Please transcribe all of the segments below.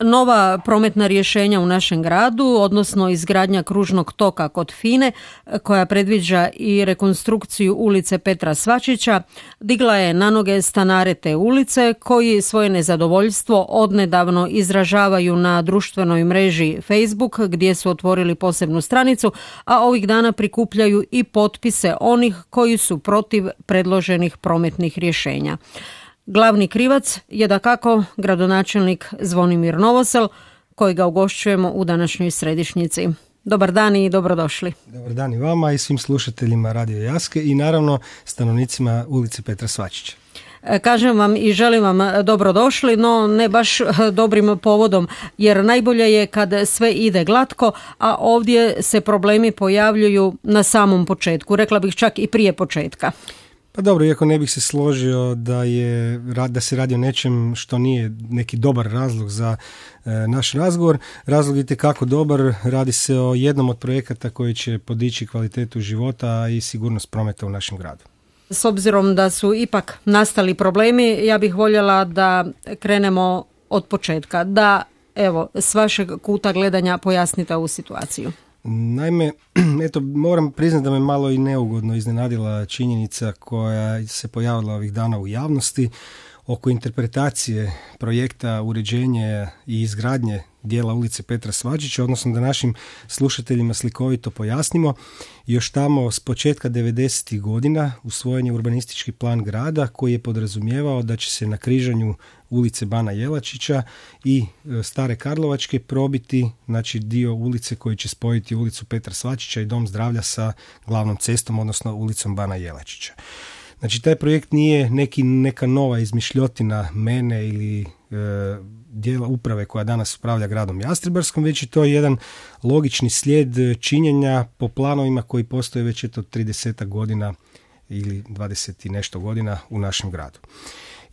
Nova prometna rješenja u našem gradu, odnosno izgradnja kružnog toka kod Fine, koja predviđa i rekonstrukciju ulice Petra Svačića, digla je na noge stanare te ulice koji svoje nezadovoljstvo odnedavno izražavaju na društvenoj mreži Facebook gdje su otvorili posebnu stranicu, a ovih dana prikupljaju i potpise onih koji su protiv predloženih prometnih rješenja. Glavni krivac je da kako gradonačelnik Zvonimir Novosel, kojega ugošćujemo u današnjoj središnjici. Dobar dan i dobrodošli. Dobar dan i vama i svim slušateljima Radio Jaske i naravno stanovnicima ulice Petra Svačića. E, kažem vam i želim vam dobrodošli, no ne baš e, dobrim povodom, jer najbolje je kad sve ide glatko, a ovdje se problemi pojavljuju na samom početku, rekla bih čak i prije početka. Pa dobro, iako ne bih se složio da, je, da se radi o nečem što nije neki dobar razlog za e, naš razgovor, razlog je kako dobar, radi se o jednom od projekata koji će podići kvalitetu života i sigurnost prometa u našem gradu. S obzirom da su ipak nastali problemi, ja bih voljela da krenemo od početka, da evo s vašeg kuta gledanja pojasnite ovu situaciju. Naime, eto, moram priznati da me malo i neugodno iznenadila činjenica koja se pojavila ovih dana u javnosti oko interpretacije projekta uređenje i izgradnje dijela ulice Petra Svađića, odnosno da našim slušateljima slikovito pojasnimo. Još tamo s početka 90. godina usvojen je urbanistički plan grada koji je podrazumijevao da će se na križanju ulice Bana Jelačića i e, Stare Karlovačke probiti znači dio ulice koji će spojiti ulicu Petra Svačića i Dom zdravlja sa glavnom cestom, odnosno ulicom Bana Jelačića. Znači, taj projekt nije neki, neka nova izmišljotina mene ili e, dijela uprave koja danas upravlja gradom Jastribarskom, već je to jedan logični slijed činjenja po planovima koji postoje već eto 30 godina ili 20 i nešto godina u našem gradu.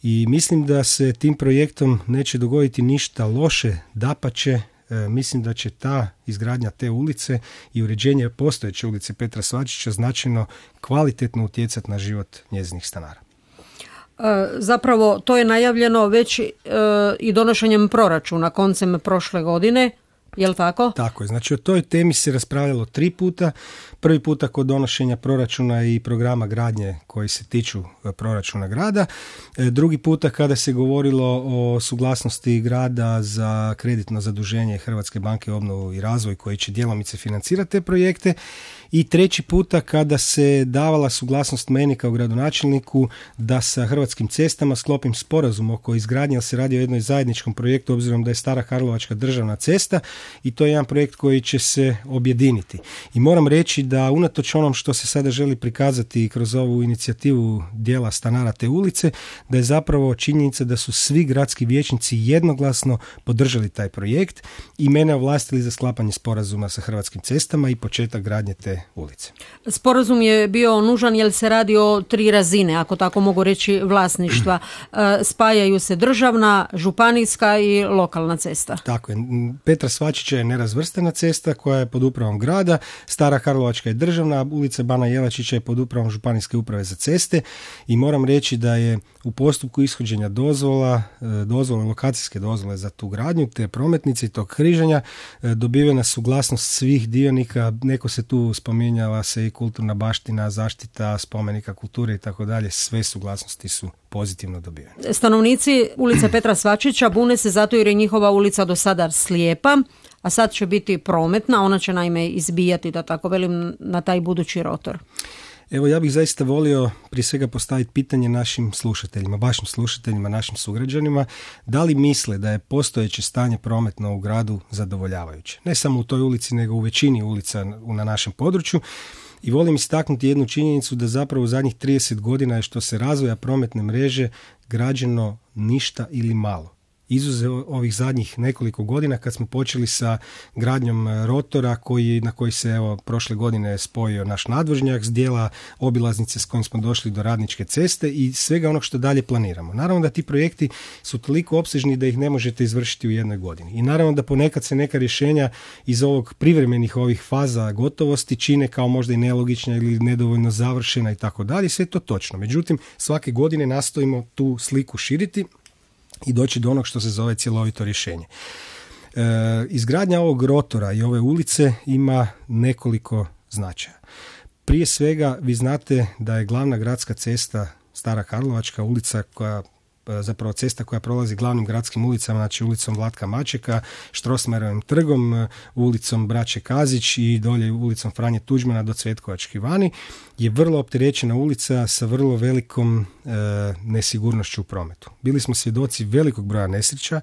I mislim da se tim projektom neće dogoditi ništa loše, dapače, e, mislim da će ta izgradnja te ulice i uređenje postojeće ulice Petra Svačića značajno kvalitetno utjecati na život njezinih stanara. E, zapravo to je najavljeno već e, i donošenjem proračuna koncem prošle godine Jel tako? Tako je. Znači o toj temi se raspravljalo tri puta. Prvi puta kod donošenja proračuna i programa gradnje koji se tiču e, proračuna grada. E, drugi puta kada se govorilo o suglasnosti grada za kreditno zaduženje Hrvatske banke obnovu i razvoj koji će djelomice financirati te projekte i treći puta kada se davala suglasnost meni kao gradonačelniku da sa Hrvatskim cestama sklopim sporazum oko izgradnje, ali se radi o jednoj zajedničkom projektu obzirom da je stara Karlovačka državna cesta i to je jedan projekt koji će se objediniti. I moram reći da unatoč onom što se sada želi prikazati kroz ovu inicijativu dijela stanara te ulice, da je zapravo činjenica da su svi gradski vijećnici jednoglasno podržali taj projekt i mene ovlastili za sklapanje sporazuma sa Hrvatskim cestama i početak gradnje te ulice. Sporazum je bio nužan jer se radi o tri razine, ako tako mogu reći, vlasništva. E, spajaju se državna, županijska i lokalna cesta. Tako je. Petra Svačića je nerazvrstena cesta koja je pod upravom grada, Stara Karlovačka je državna, ulica Bana Jelačića je pod upravom Županijske uprave za ceste i moram reći da je u postupku ishođenja dozvola, e, dozvole, lokacijske dozvole za tu gradnju, te prometnice i tog križanja e, dobivena suglasnost svih dionika, neko se tu spominjala se i kulturna baština, zaštita spomenika kulture i tako dalje, sve suglasnosti su pozitivno dobivene. Stanovnici ulice Petra Svačića bune se zato jer je njihova ulica do sada slijepa, a sad će biti prometna, ona će naime izbijati, da tako velim, na taj budući rotor. Evo ja bih zaista volio prije svega postaviti pitanje našim slušateljima, vašim slušateljima, našim sugrađanima, da li misle da je postojeće stanje prometno u gradu zadovoljavajuće. Ne samo u toj ulici, nego u većini ulica na našem području. I volim istaknuti jednu činjenicu da zapravo u zadnjih 30 godina je što se razvoja prometne mreže građeno ništa ili malo izuze ovih zadnjih nekoliko godina kad smo počeli sa gradnjom e, rotora koji, na koji se evo prošle godine spojio naš nadvožnjak s dijela obilaznice s kojim smo došli do radničke ceste i svega onog što dalje planiramo. Naravno da ti projekti su toliko opsežni da ih ne možete izvršiti u jednoj godini. I naravno da ponekad se neka rješenja iz ovog privremenih ovih faza gotovosti čine kao možda i nelogična ili nedovoljno završena i tako dalje. Sve je to točno. Međutim, svake godine nastojimo tu sliku širiti i doći do onog što se zove cjelovito rješenje. E, izgradnja ovog rotora i ove ulice ima nekoliko značaja. Prije svega vi znate da je glavna gradska cesta Stara Karlovačka ulica koja E, zapravo cesta koja prolazi glavnim gradskim ulicama, znači ulicom Vlatka Mačeka, Štrosmerovim trgom, e, ulicom Braće Kazić i dolje ulicom Franje Tuđmana do Cvetkovački vani, je vrlo opterećena ulica sa vrlo velikom e, nesigurnošću u prometu. Bili smo svjedoci velikog broja nesreća,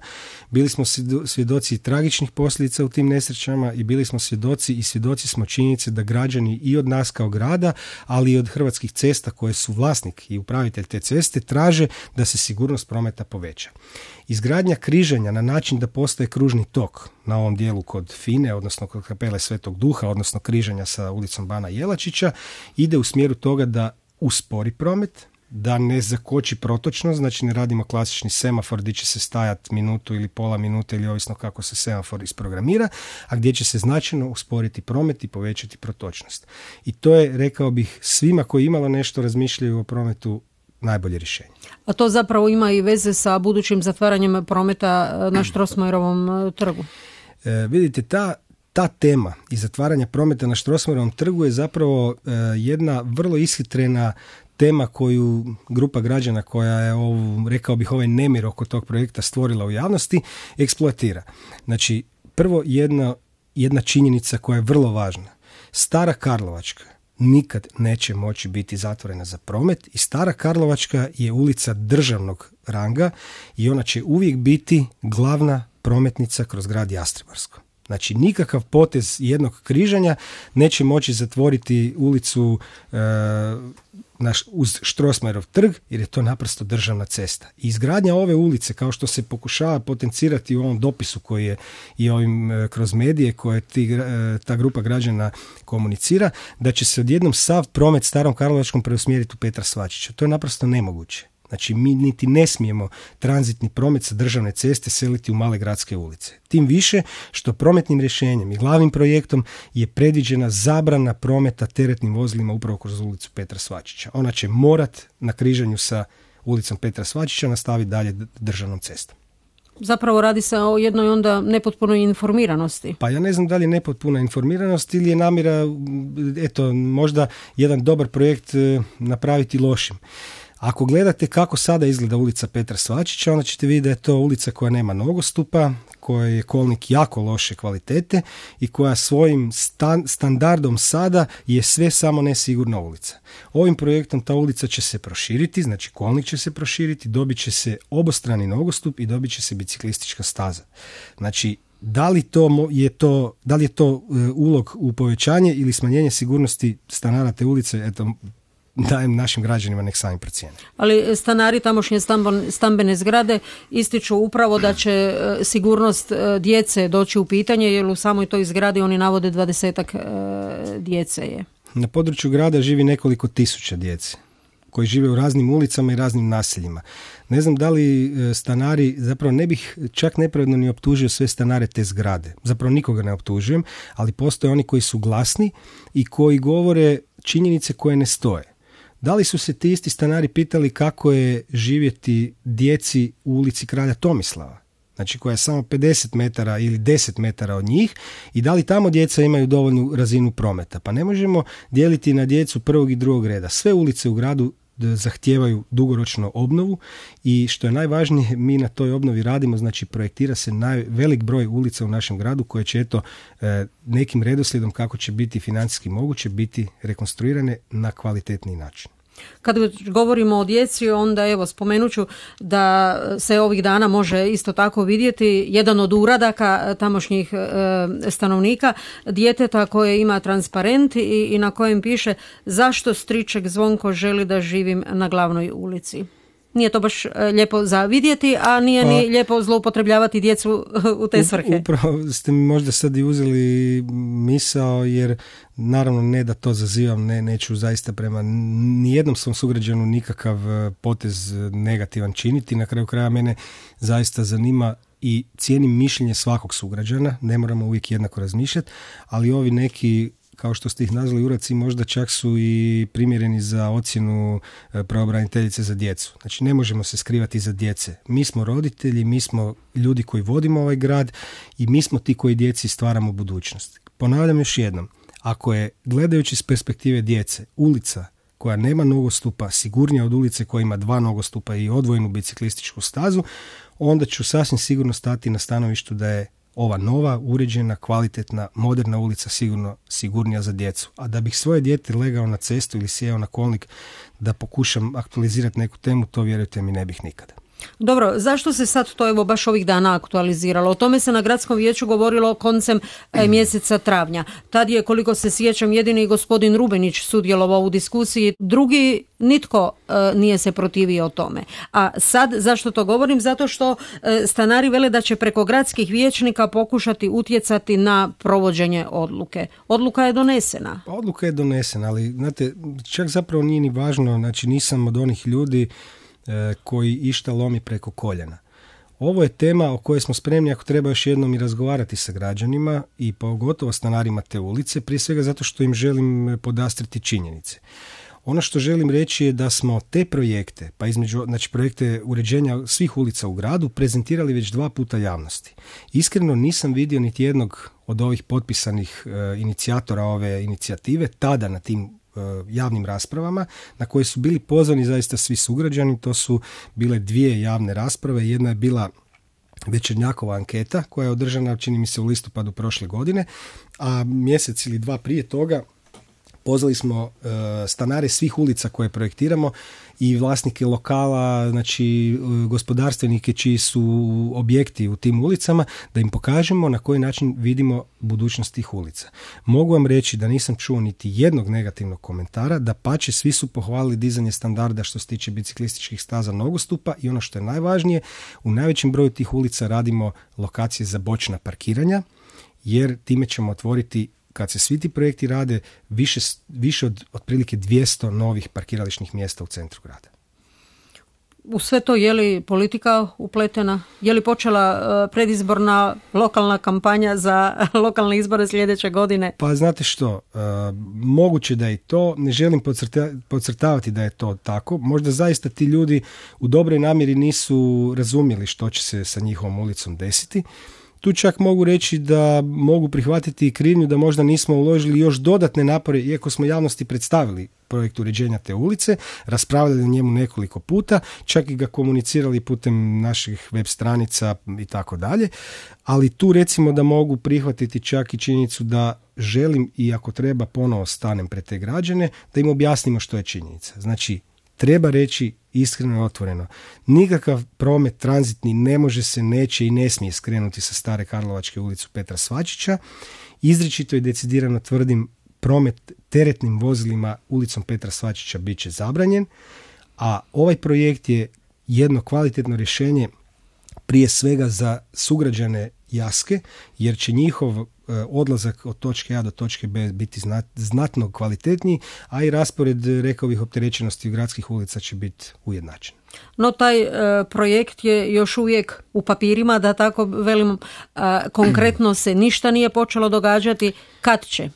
bili smo svjedoci tragičnih posljedica u tim nesrećama i bili smo svjedoci i svjedoci smo činjenice da građani i od nas kao grada, ali i od hrvatskih cesta koje su vlasnik i upravitelj te ceste traže da se sigurno prometa poveća. Izgradnja križanja na način da postoje kružni tok na ovom dijelu kod Fine, odnosno kod kapele Svetog Duha, odnosno križanja sa ulicom Bana Jelačića, ide u smjeru toga da uspori promet, da ne zakoči protočnost, znači ne radimo klasični semafor gdje će se stajat minutu ili pola minute ili ovisno kako se semafor isprogramira, a gdje će se značajno usporiti promet i povećati protočnost. I to je, rekao bih, svima koji imalo nešto razmišljaju o prometu najbolje rješenje. A to zapravo ima i veze sa budućim zatvaranjem prometa e, na Štrosmajerovom mm. e, trgu? E, vidite, ta, ta tema i zatvaranja prometa na Štrosmajerovom trgu je zapravo jedna vrlo ishitrena tema koju grupa građana koja je ovu, rekao bih ovaj nemir oko tog projekta stvorila u javnosti, eksploatira. Znači, prvo jedna, jedna činjenica koja je vrlo važna. Stara Karlovačka nikad neće moći biti zatvorena za promet i Stara Karlovačka je ulica državnog ranga i ona će uvijek biti glavna prometnica kroz grad Jastrebarsko. Znači nikakav potez jednog križanja neće moći zatvoriti ulicu e, naš, uz Štrosmajerov trg jer je to naprosto državna cesta. I izgradnja ove ulice kao što se pokušava potencirati u ovom dopisu koji je i ovim e, kroz medije koje e, ta grupa građana komunicira, da će se odjednom sav promet starom Karlovačkom preusmjeriti u Petra Svačića. To je naprosto nemoguće. Znači mi niti ne smijemo tranzitni promet sa državne ceste seliti u male gradske ulice. Tim više što prometnim rješenjem i glavnim projektom je predviđena zabrana prometa teretnim vozilima upravo kroz ulicu Petra Svačića. Ona će morat na križanju sa ulicom Petra Svačića nastaviti dalje državnom cestom. Zapravo radi se o jednoj onda nepotpunoj informiranosti. Pa ja ne znam da li je nepotpuna informiranost ili je namjera, eto, možda jedan dobar projekt e, napraviti lošim. Ako gledate kako sada izgleda ulica Petra Svačića, onda ćete vidjeti da je to ulica koja nema nogostupa, koja je kolnik jako loše kvalitete i koja svojim standardom sada je sve samo nesigurna ulica. Ovim projektom ta ulica će se proširiti, znači kolnik će se proširiti, dobit će se obostrani nogostup i dobit će se biciklistička staza. Znači, da li, to je to, da li je to e, ulog u povećanje ili smanjenje sigurnosti stanara te ulice, eto, dajem našim građanima nek sami procijene. Ali e, stanari tamošnje stambene zgrade ističu upravo da će e, sigurnost e, djece doći u pitanje jer u samoj toj zgradi oni navode dvadesetak djece je. Na području grada živi nekoliko tisuća djece koji žive u raznim ulicama i raznim naseljima. Ne znam da li stanari, zapravo ne bih čak nepravedno ni optužio sve stanare te zgrade. Zapravo nikoga ne optužujem, ali postoje oni koji su glasni i koji govore činjenice koje ne stoje. Da li su se ti isti stanari pitali kako je živjeti djeci u ulici Kralja Tomislava? Znači koja je samo 50 metara ili 10 metara od njih i da li tamo djeca imaju dovoljnu razinu prometa. Pa ne možemo dijeliti na djecu prvog i drugog reda. Sve ulice u gradu zahtijevaju dugoročno obnovu i što je najvažnije mi na toj obnovi radimo znači projektira se velik broj ulica u našem gradu koje će eto e, nekim redoslijedom kako će biti financijski moguće biti rekonstruirane na kvalitetni način kad govorimo o djeci, onda evo spomenut ću da se ovih dana može isto tako vidjeti jedan od uradaka tamošnjih e, stanovnika djeteta koje ima transparent i, i na kojem piše zašto striček Zvonko želi da živim na glavnoj ulici nije to baš e, lijepo za vidjeti, a nije ni pa- lijepo zloupotrebljavati djecu e, u te svrhe. Upravo ste mi možda sad i uzeli misao, jer naravno ne da to zazivam, ne, neću zaista prema nijednom svom sugrađanu nikakav e, potez negativan činiti. Na kraju kraja mene zaista zanima i cijenim mišljenje svakog sugrađana, ne moramo uvijek jednako razmišljati, ali ovi neki kao što ste ih nazvali uraci možda čak su i primjereni za ocjenu e, pravobraniteljice za djecu. Znači ne možemo se skrivati za djece. Mi smo roditelji, mi smo ljudi koji vodimo ovaj grad i mi smo ti koji djeci stvaramo budućnost. Ponavljam još jednom, ako je gledajući s perspektive djece ulica koja nema nogostupa sigurnija od ulice koja ima dva nogostupa i odvojenu biciklističku stazu, onda ću sasvim sigurno stati na stanovištu da je ova nova, uređena, kvalitetna, moderna ulica sigurno sigurnija za djecu. A da bih svoje dijete legao na cestu ili sjeo na kolnik da pokušam aktualizirati neku temu, to vjerujte mi ne bih nikada. Dobro, zašto se sad to evo baš ovih dana aktualiziralo? O tome se na gradskom vijeću govorilo koncem e, mm. mjeseca travnja. Tad je, koliko se sjećam, jedini gospodin Rubenić sudjelovao u diskusiji. Drugi nitko e, nije se protivio tome. A sad, zašto to govorim? Zato što e, stanari vele da će preko gradskih vijećnika pokušati utjecati na provođenje odluke. Odluka je donesena. Pa odluka je donesena, ali znate, čak zapravo nije ni važno, znači nisam od onih ljudi E, koji išta lomi preko koljena. Ovo je tema o kojoj smo spremni ako treba još jednom i razgovarati sa građanima i pogotovo stanarima te ulice, prije svega zato što im želim e, podastriti činjenice. Ono što želim reći je da smo te projekte, pa između, znači projekte uređenja svih ulica u gradu, prezentirali već dva puta javnosti. Iskreno nisam vidio niti jednog od ovih potpisanih e, inicijatora ove inicijative tada na tim E, javnim raspravama na koje su bili pozvani zaista svi sugrađani. To su bile dvije javne rasprave. Jedna je bila Večernjakova anketa koja je održana, čini mi se, u listopadu prošle godine, a mjesec ili dva prije toga Pozvali smo e, stanare svih ulica koje projektiramo i vlasnike lokala, znači e, gospodarstvenike čiji su objekti u tim ulicama, da im pokažemo na koji način vidimo budućnost tih ulica. Mogu vam reći da nisam čuo niti jednog negativnog komentara, da pače svi su pohvalili dizanje standarda što se tiče biciklističkih staza nogostupa i ono što je najvažnije, u najvećem broju tih ulica radimo lokacije za bočna parkiranja, jer time ćemo otvoriti kad se svi ti projekti rade, više, više od otprilike 200 novih parkirališnih mjesta u centru grada. U sve to je li politika upletena? Je li počela e, predizborna lokalna kampanja za lokalne izbore sljedeće godine? Pa znate što, e, moguće da je to, ne želim podcrtavati da je to tako. Možda zaista ti ljudi u dobroj namjeri nisu razumjeli što će se sa njihovom ulicom desiti tu čak mogu reći da mogu prihvatiti i krivnju da možda nismo uložili još dodatne napore iako smo javnosti predstavili projekt uređenja te ulice, raspravljali o njemu nekoliko puta, čak i ga komunicirali putem naših web stranica i tako dalje, ali tu recimo da mogu prihvatiti čak i činjenicu da želim i ako treba ponovo stanem pred te građane, da im objasnimo što je činjenica. Znači, Treba reći iskreno otvoreno. Nikakav promet tranzitni ne može se, neće i ne smije skrenuti sa stare Karlovačke ulicu Petra Svačića. Izričito i decidirano tvrdim promet teretnim vozilima ulicom Petra Svačića bit će zabranjen, a ovaj projekt je jedno kvalitetno rješenje prije svega za sugrađane Jaske, jer će njihov E, odlazak od točke A do točke B biti znatno kvalitetniji, a i raspored rekao bih opterećenosti gradskih ulica će biti ujednačen. No taj e, projekt je još uvijek u papirima, da tako velim, konkretno se ništa nije počelo događati. Kad će?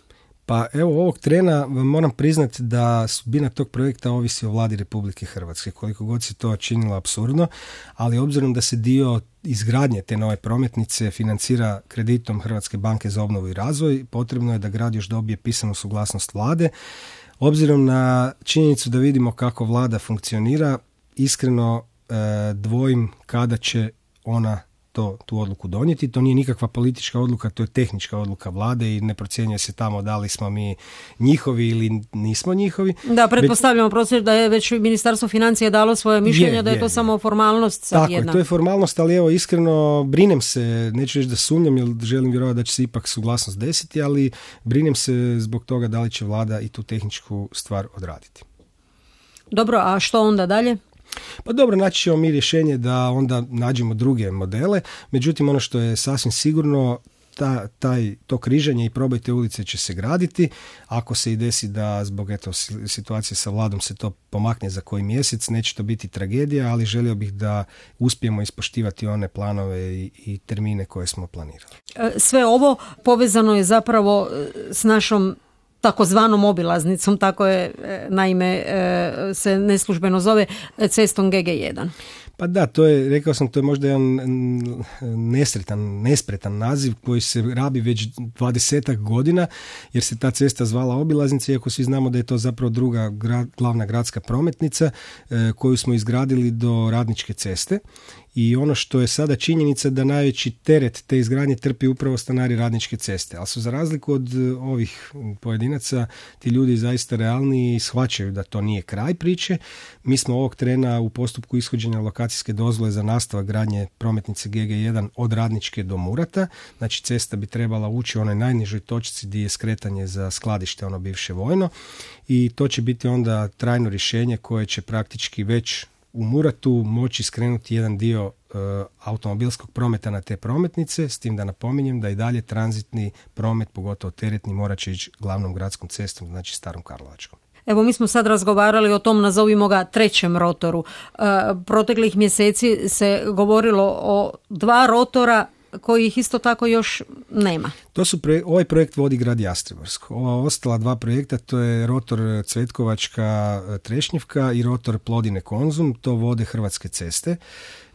Pa evo ovog trena moram priznati da sudbina tog projekta ovisi o vladi Republike Hrvatske, koliko god se to činilo absurdno, ali obzirom da se dio izgradnje te nove prometnice financira kreditom Hrvatske banke za obnovu i razvoj, potrebno je da grad još dobije pisanu suglasnost vlade. Obzirom na činjenicu da vidimo kako vlada funkcionira, iskreno e, dvojim kada će ona to, tu odluku donijeti. To nije nikakva politička odluka, to je tehnička odluka vlade i ne procjenjuje se tamo da li smo mi njihovi ili nismo njihovi. Da, pretpostavljamo prosjeć da je već Ministarstvo financija dalo svoje mišljenje, da je, to samo formalnost. Sad Tako jedna. to je formalnost, ali evo iskreno brinem se, neću reći da sumnjam jer želim vjerovati da će se ipak suglasnost desiti, ali brinem se zbog toga da li će vlada i tu tehničku stvar odraditi. Dobro, a što onda dalje? Pa dobro, naći ćemo mi rješenje da onda nađemo druge modele, međutim ono što je sasvim sigurno ta, taj, to križanje i probaj ulice će se graditi. Ako se i desi da zbog eto, situacije sa vladom se to pomakne za koji mjesec, neće to biti tragedija, ali želio bih da uspijemo ispoštivati one planove i, i termine koje smo planirali. E, sve ovo povezano je zapravo e, s našom takozvanom obilaznicom, tako je e, naime e, se neslužbeno zove e, cestom GG1. Pa da, to je, rekao sam, to je možda jedan nesretan, nespretan naziv koji se rabi već dvadesetak godina, jer se ta cesta zvala Obilaznica, iako svi znamo da je to zapravo druga glavna gradska prometnica koju smo izgradili do Radničke ceste i ono što je sada činjenica da najveći teret te izgradnje trpi upravo stanari radničke ceste. Ali su za razliku od e, ovih pojedinaca, ti ljudi zaista realni i shvaćaju da to nije kraj priče. Mi smo ovog trena u postupku ishođenja lokacijske dozvole za nastavak gradnje prometnice GG1 od radničke do Murata. Znači cesta bi trebala ući u onoj najnižoj točci gdje je skretanje za skladište, ono bivše vojno. I to će biti onda trajno rješenje koje će praktički već u Muratu moći skrenuti jedan dio e, automobilskog prometa na te prometnice, s tim da napominjem da i dalje tranzitni promet, pogotovo teretni, mora će ići glavnom gradskom cestom, znači starom Karlovačkom. Evo mi smo sad razgovarali o tom nazovimo ga trećem rotoru. E, proteklih mjeseci se govorilo o dva rotora kojih isto tako još nema. To su ovaj projekt vodi grad Jastrebarsko. Ova ostala dva projekta to je rotor Cvetkovačka e, Trešnjevka i rotor Plodine Konzum. To vode Hrvatske ceste.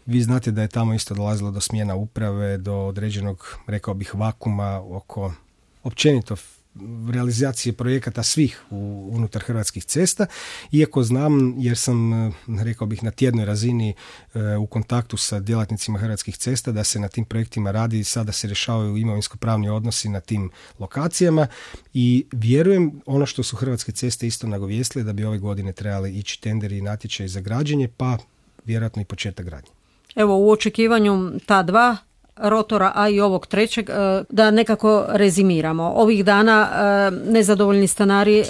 Vi znate da je tamo isto dolazilo do smjena uprave, do određenog, rekao bih, vakuma oko općenito realizacije projekata svih u, unutar hrvatskih cesta, iako znam, jer sam, eh, rekao bih, na tjednoj razini eh, u kontaktu sa djelatnicima hrvatskih cesta, da se na tim projektima radi i sada se rješavaju imovinsko-pravni odnosi na tim lokacijama i vjerujem ono što su hrvatske ceste isto nagovijestile da bi ove godine trebali ići tenderi i natječaj za građenje, pa vjerojatno i početak gradnje. Evo u očekivanju ta dva rotora, a i ovog trećeg, e, da nekako rezimiramo. Ovih dana e, nezadovoljni stanari e,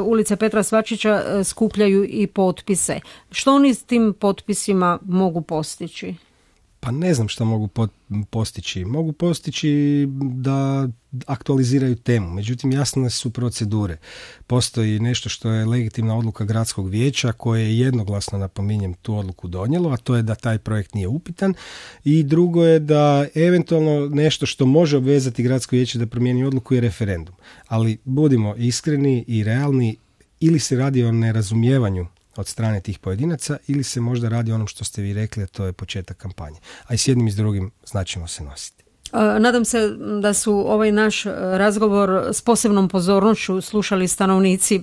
ulice Petra Svačića skupljaju i potpise. Što oni s tim potpisima mogu postići? Pa ne znam što mogu postići. Mogu postići da aktualiziraju temu. Međutim, jasne su procedure. Postoji nešto što je legitimna odluka gradskog vijeća koje je jednoglasno, napominjem, tu odluku donijelo, a to je da taj projekt nije upitan. I drugo je da eventualno nešto što može obvezati gradsko vijeće da promijeni odluku je referendum. Ali budimo iskreni i realni ili se radi o nerazumijevanju od strane tih pojedinaca ili se možda radi onom što ste vi rekli, a to je početak kampanje. A i s jednim i s drugim značimo se nositi. Nadam se da su ovaj naš e, razgovor s posebnom pozornošću slušali stanovnici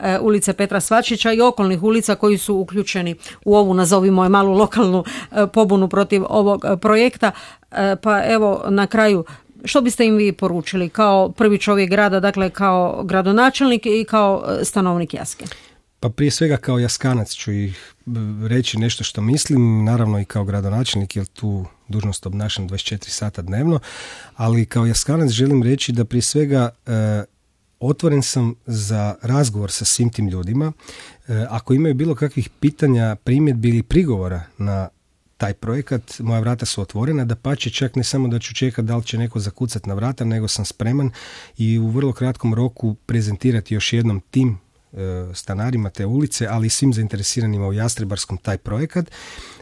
e, ulice Petra Svačića i okolnih ulica koji su uključeni u ovu, nazovimo je malu lokalnu e, pobunu protiv ovog projekta. Pa evo na kraju što biste im vi poručili kao prvi čovjek grada, dakle kao gradonačelnik i kao stanovnik Jaske? Pa prije svega kao jaskanac ću ih reći nešto što mislim, naravno i kao gradonačelnik jer tu dužnost obnašam 24 sata dnevno, ali kao jaskanac želim reći da prije svega e, otvoren sam za razgovor sa svim tim ljudima. E, ako imaju bilo kakvih pitanja, primjedbi ili prigovora na taj projekat, moja vrata su otvorena, da pa će čak ne samo da ću čekati da li će neko zakucati na vrata, nego sam spreman i u vrlo kratkom roku prezentirati još jednom tim E, stanarima te ulice, ali i svim zainteresiranima u Jastrebarskom taj projekat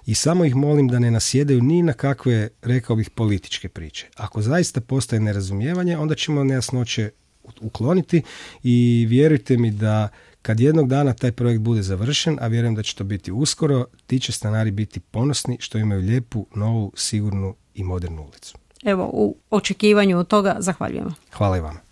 i samo ih molim da ne nasjedaju ni na kakve, rekao bih, političke priče. Ako zaista postoje nerazumijevanje, onda ćemo nejasnoće ukloniti i vjerujte mi da kad jednog dana taj projekt bude završen, a vjerujem da će to biti uskoro, ti će stanari biti ponosni što imaju lijepu, novu, sigurnu i modernu ulicu. Evo, u očekivanju od toga zahvaljujemo. Hvala i vama.